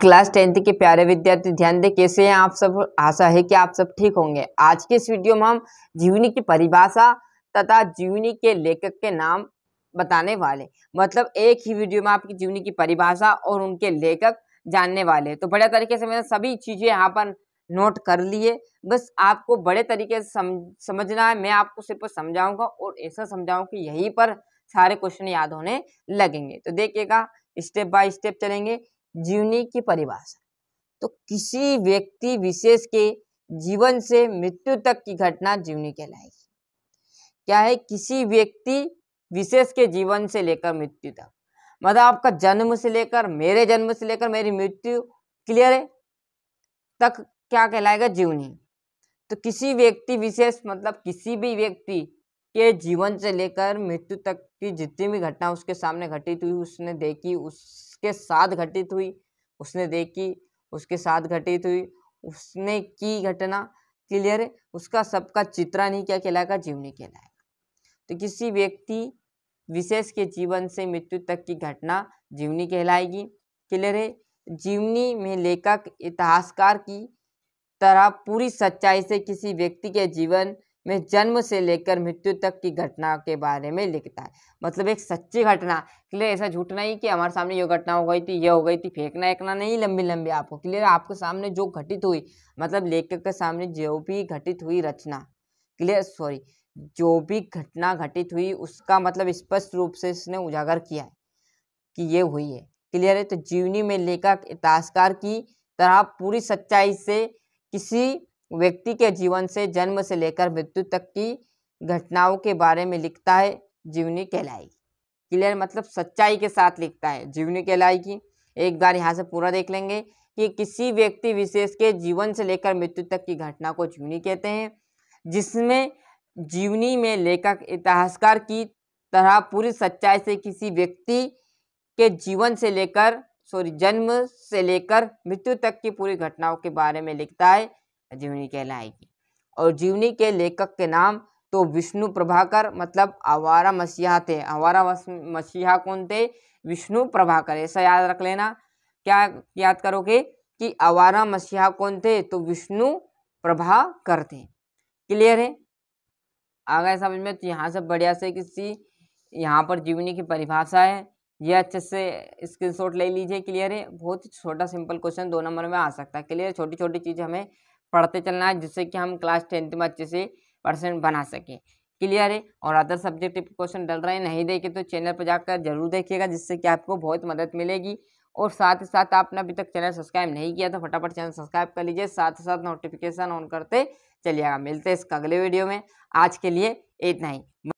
class tenth के प्यारे विद्यार्थी ध्यान दें कैसे हैं आप सब आशा है कि आप सब ठीक होंगे आज के इस वीडियो में हम जीवनी की परिभाषा तथा जीवनी के लेखक के नाम बताने वाले मतलब एक ही वीडियो में आपकी जीवनी की परिभाषा और उनके लेखक जानने वाले तो बड़े तरीके से मैंने सभी चीज़ें यहाँ पर नोट कर लिए बस आपको बड़े तरीके से सम, समझना है मैं आपको सिर्फ समझाऊंगा और ऐसा समझाऊँ कि यहीं पर सारे क्वेश्चन याद होने लगेंगे तो देखिएगा स्टेप बाय स्टेप चलेंगे जीवनी की परिभाषा तो किसी व्यक्ति विशेष के जीवन से मृत्यु तक की घटना जीवनी कहलाएगी क्या है किसी व्यक्ति विशेष के जीवन से लेकर मृत्यु तक मतलब आपका जन्म से लेकर मेरे जन्म से लेकर मेरी मृत्यु क्लियर है तक क्या कहलाएगा जीवनी तो किसी व्यक्ति विशेष मतलब किसी भी व्यक्ति के जीवन से लेकर मृत्यु तक की जितनी भी घटना उसके सामने घटित हुई उसने देखी उसके साथ घटित हुई उसने देखी उसके साथ घटित हुई उसने की घटना क्लियर है उसका सबका चित्रा नहीं क्या कहलाएगा जीवनी कहलाएगा तो किसी व्यक्ति विशेष के जीवन से मृत्यु तक की घटना जीवनी कहलाएगी क्लियर है जीवनी में लेखक इतिहासकार की तरह पूरी सच्चाई से किसी व्यक्ति के जीवन में जन्म से लेकर मृत्यु तक की घटना के बारे में लिखता है मतलब एक सच्ची घटना क्लियर ऐसा झूठ नहीं कि हमारे सामने ये घटना हो गई थी ये हो गई थी फेंकना एकना नहीं लंबी लंबी आपको क्लियर आपके सामने जो घटित हुई मतलब लेखक के सामने जो भी घटित हुई रचना क्लियर सॉरी जो भी घटना घटित हुई उसका मतलब स्पष्ट रूप से इसने उजागर किया है कि ये हुई है क्लियर है तो जीवनी में लेखक इतिहासकार की तरह पूरी सच्चाई से किसी व्यक्ति के जीवन से जन्म से लेकर मृत्यु तक की घटनाओं के बारे में लिखता है जीवनी कहलाई क्लियर मतलब सच्चाई के साथ लिखता है जीवनी कहलाई की एक बार यहाँ से पूरा देख लेंगे कि किसी व्यक्ति विशेष के जीवन से लेकर मृत्यु तक की घटना को जीवनी कहते हैं जिसमें जीवनी में लेखक इतिहासकार की तरह पूरी सच्चाई से किसी व्यक्ति के जीवन से लेकर सॉरी जन्म से लेकर मृत्यु तक की पूरी घटनाओं के बारे में लिखता है जीवनी कहलाएगी और जीवनी के लेखक के नाम तो विष्णु प्रभाकर मतलब आवारा मसीहा थे आवारा मसीहा कौन थे विष्णु प्रभाकर ऐसा याद रख लेना क्या याद करोगे कि आवारा मसीहा कौन थे तो विष्णु प्रभाकर थे क्लियर है आ गए समझ में तो यहाँ से बढ़िया से किसी यहाँ पर जीवनी की परिभाषा है ये अच्छे से स्क्रीनशॉट ले लीजिए क्लियर है बहुत छोटा सिंपल क्वेश्चन दो नंबर में आ सकता है क्लियर छोटी छोटी चीज़ हमें पढ़ते चलना है जिससे कि हम क्लास टेंथ में अच्छे से परसेंट बना सकें क्लियर है और अदर सब्जेक्ट क्वेश्चन डल रहे हैं नहीं देखे तो चैनल पर जाकर जरूर देखिएगा जिससे कि आपको बहुत मदद मिलेगी और साथ ही साथ आपने अभी तक चैनल सब्सक्राइब नहीं किया तो फटाफट चैनल सब्सक्राइब कर लीजिए साथ ही साथ नोटिफिकेशन ऑन करते चलिएगा मिलते हैं इसका अगले वीडियो में आज के लिए इतना ही